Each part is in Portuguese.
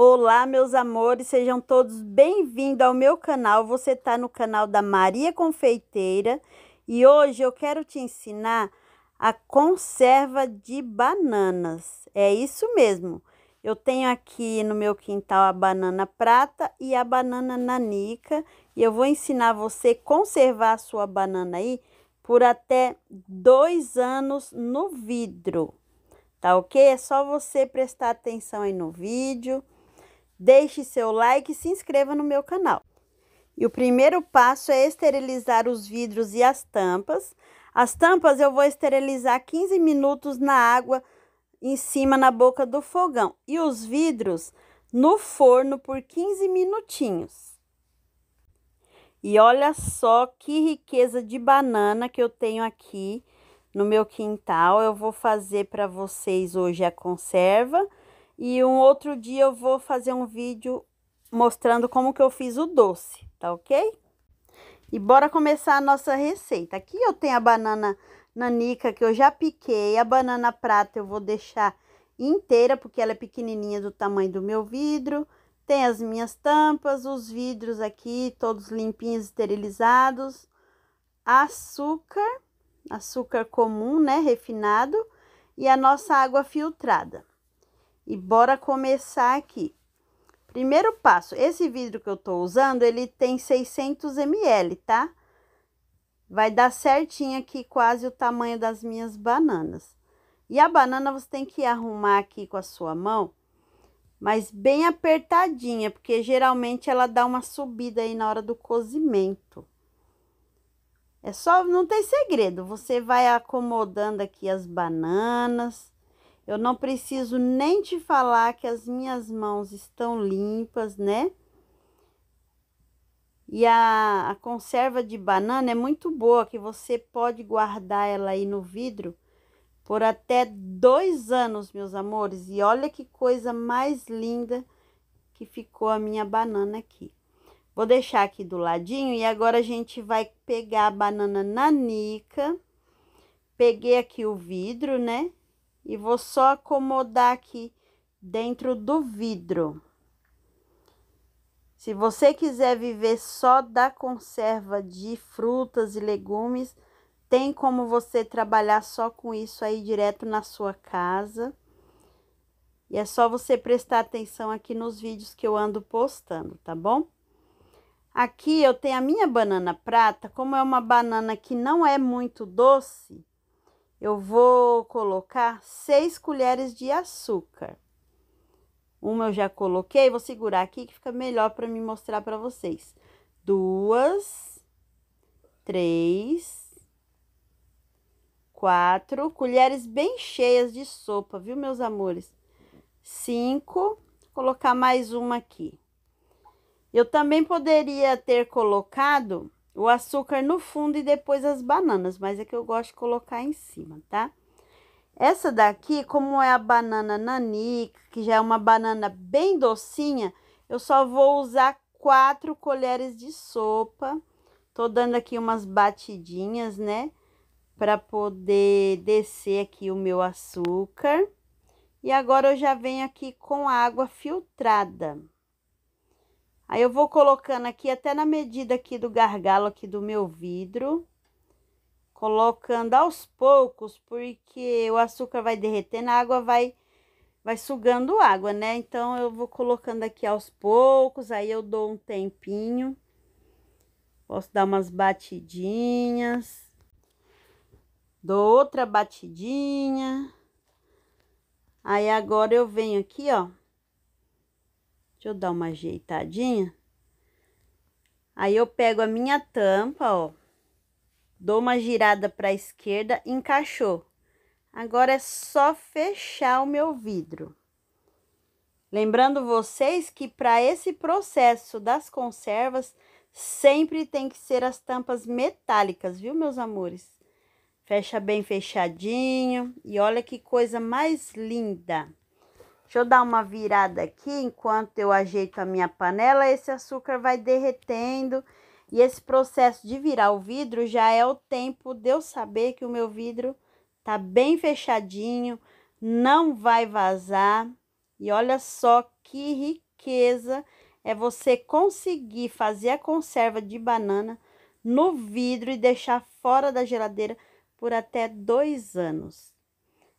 Olá, meus amores, sejam todos bem-vindos ao meu canal. Você está no canal da Maria Confeiteira e hoje eu quero te ensinar a conserva de bananas. É isso mesmo. Eu tenho aqui no meu quintal a banana prata e a banana nanica e eu vou ensinar você conservar a sua banana aí por até dois anos no vidro, tá ok? É só você prestar atenção aí no vídeo Deixe seu like e se inscreva no meu canal. E o primeiro passo é esterilizar os vidros e as tampas. As tampas eu vou esterilizar 15 minutos na água em cima na boca do fogão e os vidros no forno por 15 minutinhos. E olha só que riqueza de banana que eu tenho aqui no meu quintal. Eu vou fazer para vocês hoje a conserva e um outro dia eu vou fazer um vídeo mostrando como que eu fiz o doce, tá ok? E bora começar a nossa receita. Aqui eu tenho a banana nanica que eu já piquei. A banana prata eu vou deixar inteira, porque ela é pequenininha do tamanho do meu vidro. Tem as minhas tampas, os vidros aqui, todos limpinhos, esterilizados. Açúcar, açúcar comum, né, refinado. E a nossa água filtrada. E bora começar aqui. Primeiro passo, esse vidro que eu tô usando, ele tem 600 ml, tá? Vai dar certinho aqui quase o tamanho das minhas bananas. E a banana você tem que arrumar aqui com a sua mão, mas bem apertadinha, porque geralmente ela dá uma subida aí na hora do cozimento. É só, não tem segredo, você vai acomodando aqui as bananas eu não preciso nem te falar que as minhas mãos estão limpas, né? E a, a, conserva de banana é muito boa, que você pode guardar ela aí no vidro por até dois anos, meus amores. E olha que coisa mais linda que ficou a minha banana aqui. Vou deixar aqui do ladinho e agora a gente vai pegar a banana nanica. Peguei aqui o vidro, né? e vou só acomodar aqui dentro do vidro. Se você quiser viver só da conserva de frutas e legumes, tem como você trabalhar só com isso aí direto na sua casa. E é só você prestar atenção aqui nos vídeos que eu ando postando, tá bom? Aqui eu tenho a minha banana prata, como é uma banana que não é muito doce, eu vou colocar 6 colheres de açúcar. Uma eu já coloquei, vou segurar aqui que fica melhor para me mostrar para vocês. Duas, três, quatro colheres bem cheias de sopa, viu, meus amores? Cinco, colocar mais uma aqui. Eu também poderia ter colocado o açúcar no fundo e depois as bananas, mas é que eu gosto de colocar em cima, tá? Essa daqui, como é a banana nanica, que já é uma banana bem docinha, eu só vou usar quatro colheres de sopa. Tô dando aqui umas batidinhas, né? Pra poder descer aqui o meu açúcar. E agora eu já venho aqui com água filtrada. Aí eu vou colocando aqui até na medida aqui do gargalo aqui do meu vidro. Colocando aos poucos, porque o açúcar vai derretendo, a água vai vai sugando água, né? Então eu vou colocando aqui aos poucos, aí eu dou um tempinho. Posso dar umas batidinhas. Dou outra batidinha. Aí agora eu venho aqui, ó. Deixa eu dar uma ajeitadinha. Aí eu pego a minha tampa, ó. Dou uma girada para a esquerda, encaixou. Agora é só fechar o meu vidro. Lembrando vocês que para esse processo das conservas, sempre tem que ser as tampas metálicas, viu, meus amores? Fecha bem fechadinho e olha que coisa mais linda. Deixa eu dar uma virada aqui enquanto eu ajeito a minha panela, esse açúcar vai derretendo. E esse processo de virar o vidro já é o tempo de eu saber que o meu vidro tá bem fechadinho, não vai vazar. E olha só que riqueza é você conseguir fazer a conserva de banana no vidro e deixar fora da geladeira por até dois anos.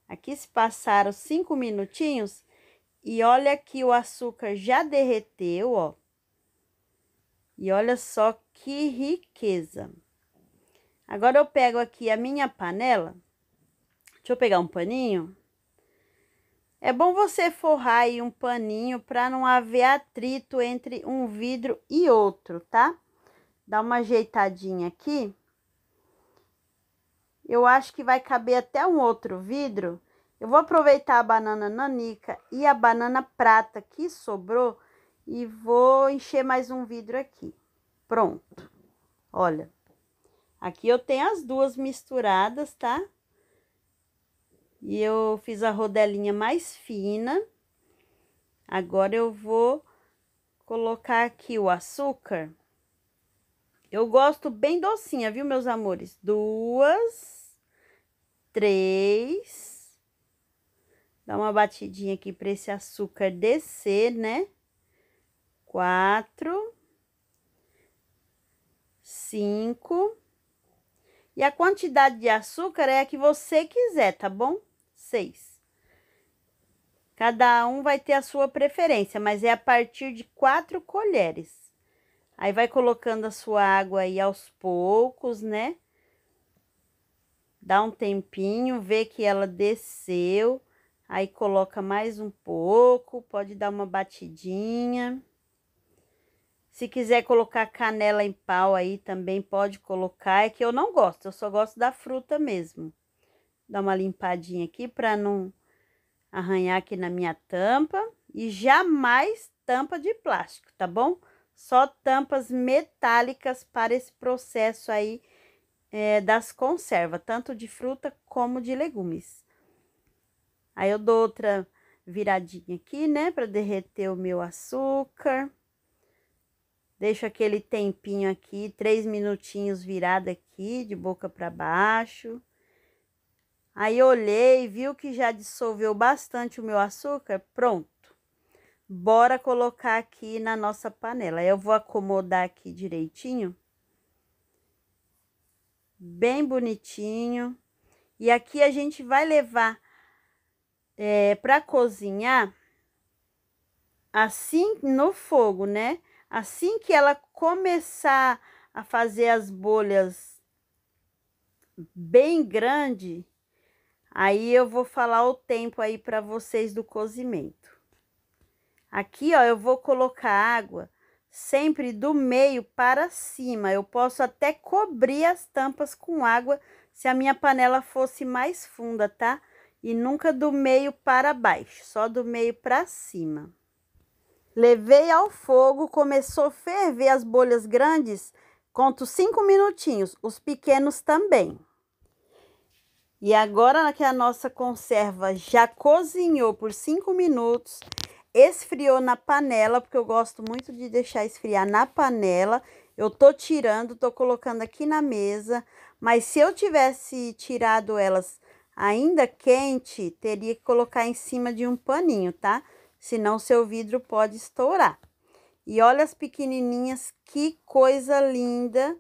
Aqui se passaram cinco minutinhos, e olha que o açúcar já derreteu, ó. E olha só que riqueza. Agora eu pego aqui a minha panela. Deixa eu pegar um paninho. É bom você forrar aí um paninho para não haver atrito entre um vidro e outro, tá? Dá uma ajeitadinha aqui. Eu acho que vai caber até um outro vidro eu vou aproveitar a banana nanica e a banana prata que sobrou e vou encher mais um vidro aqui. Pronto. Olha, aqui eu tenho as duas misturadas, tá? E eu fiz a rodelinha mais fina. Agora eu vou colocar aqui o açúcar. Eu gosto bem docinha, viu, meus amores? Duas, três, Dá uma batidinha aqui para esse açúcar descer, né? Quatro. Cinco. E a quantidade de açúcar é a que você quiser, tá bom? Seis. Cada um vai ter a sua preferência, mas é a partir de quatro colheres. Aí vai colocando a sua água aí aos poucos, né? Dá um tempinho, vê que ela desceu. Aí coloca mais um pouco, pode dar uma batidinha. Se quiser colocar canela em pau aí também pode colocar, é que eu não gosto, eu só gosto da fruta mesmo. Dá uma limpadinha aqui para não arranhar aqui na minha tampa e jamais tampa de plástico, tá bom? Só tampas metálicas para esse processo aí é, das conservas, tanto de fruta como de legumes. Aí eu dou outra viradinha aqui, né, para derreter o meu açúcar. Deixo aquele tempinho aqui, três minutinhos virada aqui, de boca para baixo. Aí olhei, viu que já dissolveu bastante o meu açúcar? Pronto. Bora colocar aqui na nossa panela. Eu vou acomodar aqui direitinho. Bem bonitinho. E aqui a gente vai levar é, para cozinhar assim no fogo, né? Assim que ela começar a fazer as bolhas bem grande, aí eu vou falar o tempo aí para vocês do cozimento. Aqui, ó, eu vou colocar água sempre do meio para cima. Eu posso até cobrir as tampas com água se a minha panela fosse mais funda, tá? e nunca do meio para baixo, só do meio para cima. Levei ao fogo, começou a ferver as bolhas grandes, conto cinco minutinhos, os pequenos também. E agora que a nossa conserva já cozinhou por cinco minutos, esfriou na panela, porque eu gosto muito de deixar esfriar na panela. Eu tô tirando, tô colocando aqui na mesa, mas se eu tivesse tirado elas ainda quente, teria que colocar em cima de um paninho, tá? Senão seu vidro pode estourar. E olha as pequenininhas, que coisa linda!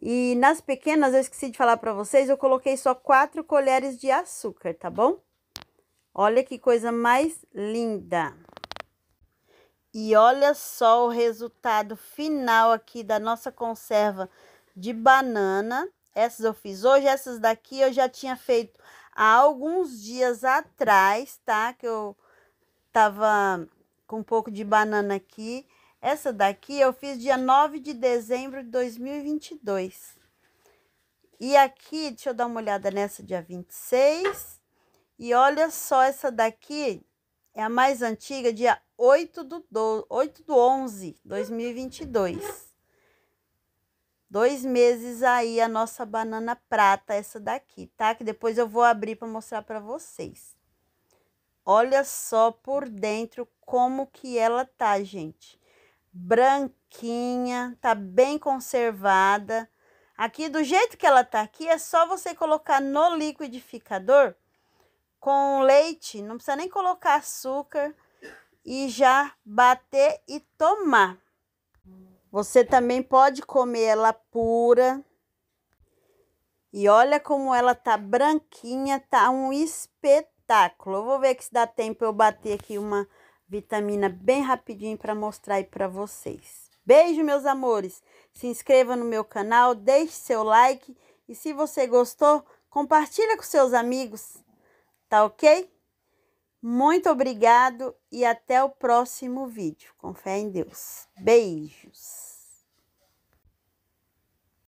E nas pequenas, eu esqueci de falar para vocês, eu coloquei só quatro colheres de açúcar, tá bom? Olha que coisa mais linda! E olha só o resultado final aqui da nossa conserva de banana. Essas eu fiz hoje, essas daqui eu já tinha feito há alguns dias atrás, tá? Que eu tava com um pouco de banana aqui. Essa daqui eu fiz dia 9 de dezembro de 2022. E aqui, deixa eu dar uma olhada nessa, dia 26. E olha só, essa daqui é a mais antiga, dia 8 do, do, 8 do 11, 2022 dois meses aí a nossa banana prata, essa daqui, tá? Que depois eu vou abrir para mostrar para vocês. Olha só por dentro como que ela tá, gente. Branquinha, tá bem conservada. Aqui, do jeito que ela tá aqui, é só você colocar no liquidificador com leite, não precisa nem colocar açúcar e já bater e tomar. Você também pode comer ela pura. E olha como ela tá branquinha, tá um espetáculo. Eu vou ver se dá tempo eu bater aqui uma vitamina bem rapidinho para mostrar aí para vocês. Beijo, meus amores. Se inscreva no meu canal, deixe seu like e se você gostou, compartilha com seus amigos. Tá OK? Muito obrigado e até o próximo vídeo. Com fé em Deus. Beijos.